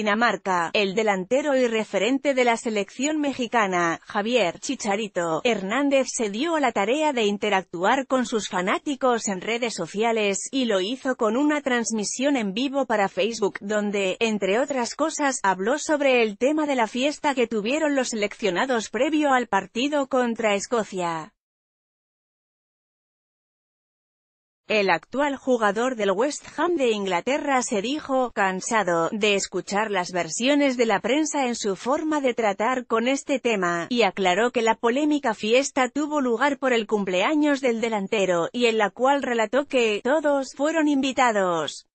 Dinamarca, el delantero y referente de la selección mexicana, Javier Chicharito Hernández se dio a la tarea de interactuar con sus fanáticos en redes sociales, y lo hizo con una transmisión en vivo para Facebook, donde, entre otras cosas, habló sobre el tema de la fiesta que tuvieron los seleccionados previo al partido contra Escocia. El actual jugador del West Ham de Inglaterra se dijo, cansado, de escuchar las versiones de la prensa en su forma de tratar con este tema, y aclaró que la polémica fiesta tuvo lugar por el cumpleaños del delantero, y en la cual relató que, todos, fueron invitados.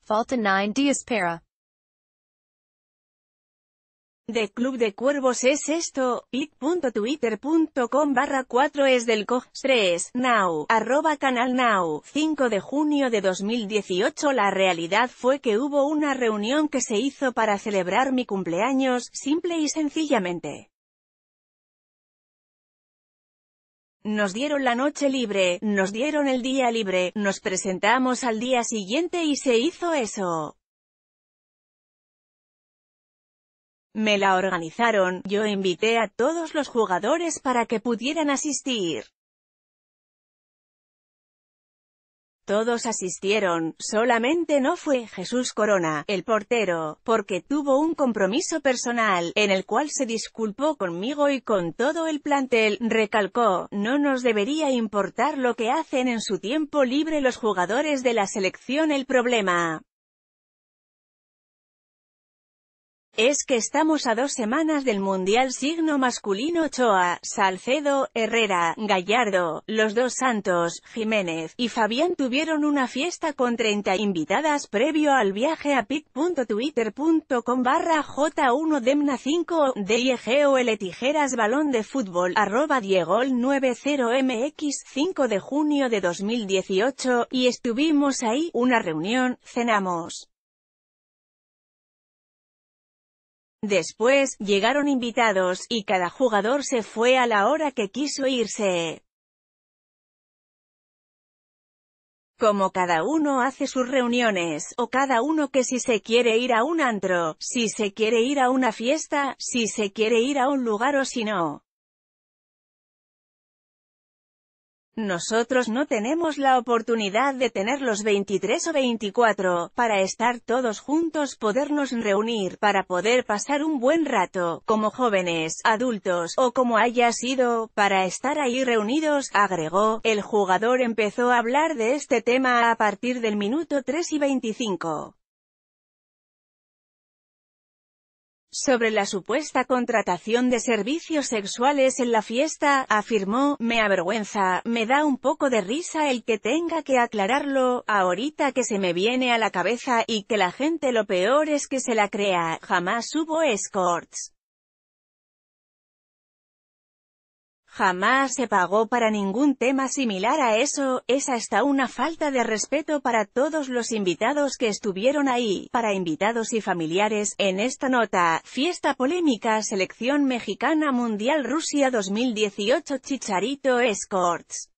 Falta 9 días de Club de Cuervos es esto, it.twitter.com barra 4 es del co, 3, now, arroba canal now, 5 de junio de 2018 La realidad fue que hubo una reunión que se hizo para celebrar mi cumpleaños, simple y sencillamente. Nos dieron la noche libre, nos dieron el día libre, nos presentamos al día siguiente y se hizo eso. Me la organizaron, yo invité a todos los jugadores para que pudieran asistir. Todos asistieron, solamente no fue Jesús Corona, el portero, porque tuvo un compromiso personal, en el cual se disculpó conmigo y con todo el plantel, recalcó, no nos debería importar lo que hacen en su tiempo libre los jugadores de la selección el problema Es que estamos a dos semanas del Mundial signo masculino Choa, Salcedo, Herrera, Gallardo, los dos Santos, Jiménez y Fabián tuvieron una fiesta con 30 invitadas previo al viaje a pic.twitter.com barra J1Demna5 diegol Tijeras Balón de Fútbol arroba Diegol90MX 5 de junio de 2018 y estuvimos ahí, una reunión, cenamos. Después, llegaron invitados, y cada jugador se fue a la hora que quiso irse. Como cada uno hace sus reuniones, o cada uno que si se quiere ir a un antro, si se quiere ir a una fiesta, si se quiere ir a un lugar o si no. Nosotros no tenemos la oportunidad de tener los 23 o 24, para estar todos juntos, podernos reunir, para poder pasar un buen rato, como jóvenes, adultos, o como haya sido, para estar ahí reunidos, agregó. El jugador empezó a hablar de este tema a partir del minuto 3 y 25. sobre la supuesta contratación de servicios sexuales en la fiesta, afirmó, me avergüenza, me da un poco de risa el que tenga que aclararlo, ahorita que se me viene a la cabeza, y que la gente lo peor es que se la crea, jamás hubo escorts. Jamás se pagó para ningún tema similar a eso, es hasta una falta de respeto para todos los invitados que estuvieron ahí, para invitados y familiares, en esta nota, fiesta polémica Selección Mexicana Mundial Rusia 2018 Chicharito Escorts.